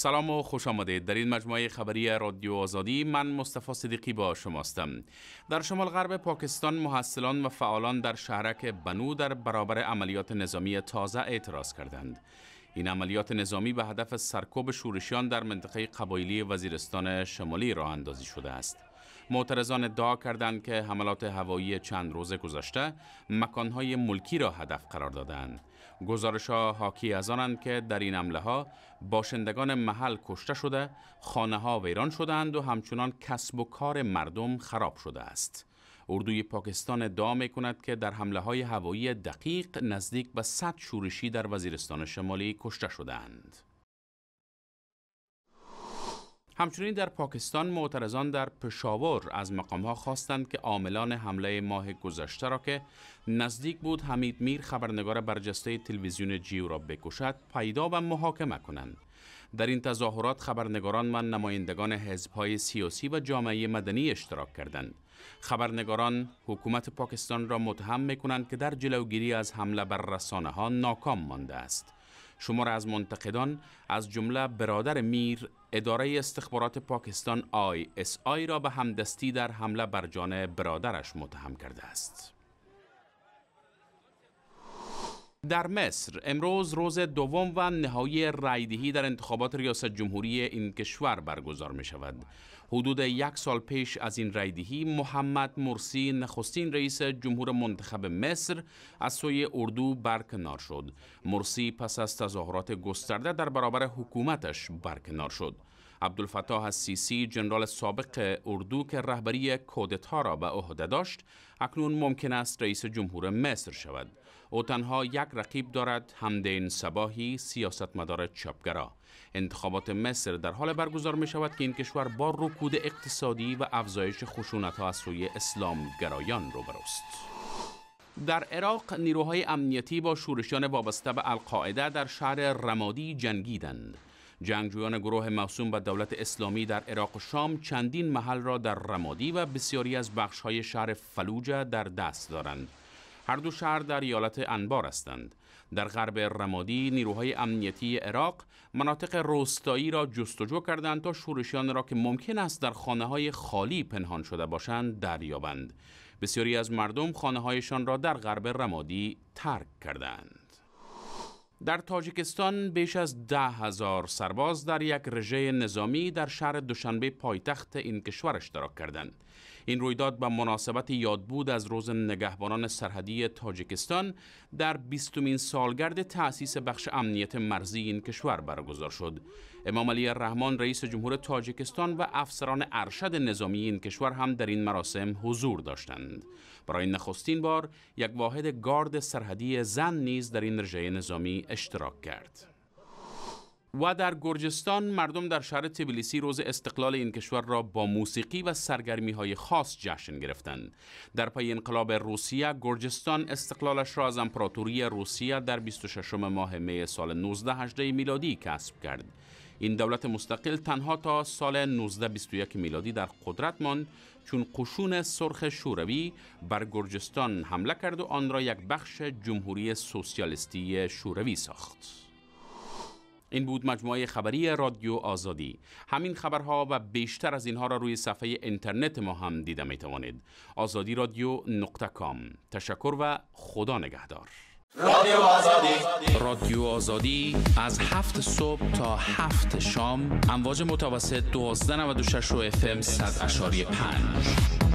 سلام و خوش آمدید در این مجموعه خبری رادیو آزادی من مصطفی صدیقی با شماستم در شمال غرب پاکستان محصلان و فعالان در شهرک بنو در برابر عملیات نظامی تازه اعتراض کردند این عملیات نظامی به هدف سرکوب شورشیان در منطقه قبایلی وزیرستان شمالی راه اندازی شده است معترضان ادعا کردند که حملات هوایی چند روز گذشته مکانهای ملکی را هدف قرار دادند. گزارش ها حاکی از آنند که در این عمله ها باشندگان محل کشته شده، خانه ها ویران شدند و همچنان کسب و کار مردم خراب شده است. اردوی پاکستان ادعا می که در حمله های هوایی دقیق نزدیک به 100 شورشی در وزیرستان شمالی کشته شدند. همچنین در پاکستان معترضان در پشاور از مقامها خواستند که عاملان حمله ماه گذشته را که نزدیک بود حمید میر خبرنگار برجسته تلویزیون جیو را بکشد پیدا و محاکمه کنند در این تظاهرات خبرنگاران و نمایندگان حزبهای سیاسی و جامعه مدنی اشتراک کردند خبرنگاران حکومت پاکستان را متهم میکنند که در جلوگیری از حمله بر رسانه ها ناکام مانده است شمار از منتقدان از جمله برادر میر اداره استخبارات پاکستان آی آی را به همدستی در حمله بر جان برادرش متهم کرده است. در مصر امروز روز دوم و نهایی رایدهی در انتخابات ریاست جمهوری این کشور برگزار می شود. حدود یک سال پیش از این رایدهی محمد مرسی نخستین رئیس جمهور منتخب مصر از سوی اردو برکنار شد. مرسی پس از تظاهرات گسترده در برابر حکومتش برکنار شد. عبدالفتاح السیسی جنرال سابق اردو که رهبری کودتا را به عهده داشت اکنون ممکن است رئیس جمهور مصر شود او تنها یک رقیب دارد همدین سباهی سیاستمدار چپگرا انتخابات مصر در حال برگزار می شود که این کشور با رکود اقتصادی و افزایش خشونت ها از سوی اسلام گرایان روبروست. در عراق نیروهای امنیتی با شورشیان وابسته به القاعده در شهر رمادی جنگیدند جنگجویان گروه موسوم به دولت اسلامی در عراق و شام چندین محل را در رمادی و بسیاری از های شهر فلوجه در دست دارند هر دو شهر در ایالت انبار هستند در غرب رمادی نیروهای امنیتی عراق مناطق روستایی را جستجو کردند تا شورشیان را که ممکن است در خانه های خالی پنهان شده باشند دریابند بسیاری از مردم خانه هایشان را در غرب رمادی ترک کردند در تاجیکستان بیش از ده هزار سرباز در یک رژه نظامی در شهر دوشنبه پایتخت این کشور اشتراک کردند این رویداد به مناسبت یادبود از روز نگهبانان سرحدی تاجیکستان در بیستمین سالگرد تأسیس بخش امنیت مرزی این کشور برگزار شد. امام علی رحمان رئیس جمهور تاجیکستان و افسران ارشد نظامی این کشور هم در این مراسم حضور داشتند. برای نخستین بار یک واحد گارد سرحدی زن نیز در این رژه نظامی اشتراک کرد. و در گرجستان مردم در شهر تبلیسی روز استقلال این کشور را با موسیقی و سرگرمی های خاص جشن گرفتند. در پی انقلاب روسیه گرجستان استقلالش را از امپراتوری روسیه در 26 ماه می سال 1918 میلادی کسب کرد. این دولت مستقل تنها تا سال 1921 میلادی در قدرت ماند چون قشون سرخ شوروی بر گرجستان حمله کرد و آن را یک بخش جمهوری سوسیالیستی شوروی ساخت. این بود مجموعه خبری رادیو آزادی همین خبرها و بیشتر از اینها را روی صفحه اینترنت ما هم دیده می توانید آزادی رادیو نقطه کام تشکر و خدا نگهدار رادیو آزادی رادیو آزادی از هفت صبح تا هفت شام امواج متوسط 1296 و اف ام 100.5